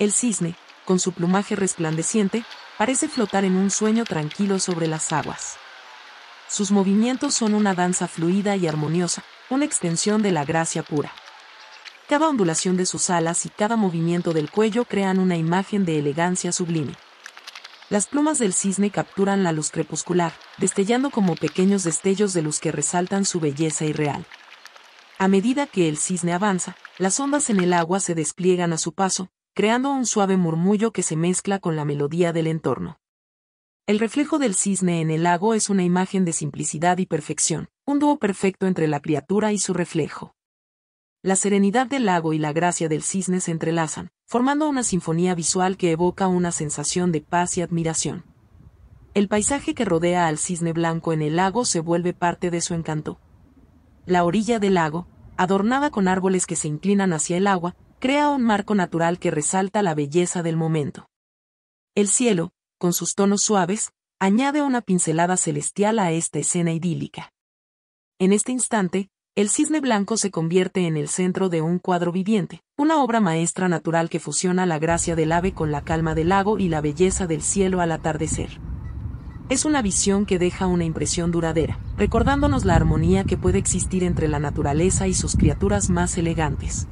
El cisne, con su plumaje resplandeciente, parece flotar en un sueño tranquilo sobre las aguas. Sus movimientos son una danza fluida y armoniosa, una extensión de la gracia pura. Cada ondulación de sus alas y cada movimiento del cuello crean una imagen de elegancia sublime. Las plumas del cisne capturan la luz crepuscular, destellando como pequeños destellos de luz que resaltan su belleza irreal. A medida que el cisne avanza, las ondas en el agua se despliegan a su paso, creando un suave murmullo que se mezcla con la melodía del entorno. El reflejo del cisne en el lago es una imagen de simplicidad y perfección, un dúo perfecto entre la criatura y su reflejo. La serenidad del lago y la gracia del cisne se entrelazan, formando una sinfonía visual que evoca una sensación de paz y admiración. El paisaje que rodea al cisne blanco en el lago se vuelve parte de su encanto. La orilla del lago, adornada con árboles que se inclinan hacia el agua, crea un marco natural que resalta la belleza del momento. El cielo, con sus tonos suaves, añade una pincelada celestial a esta escena idílica. En este instante, el cisne blanco se convierte en el centro de un cuadro viviente, una obra maestra natural que fusiona la gracia del ave con la calma del lago y la belleza del cielo al atardecer. Es una visión que deja una impresión duradera, recordándonos la armonía que puede existir entre la naturaleza y sus criaturas más elegantes.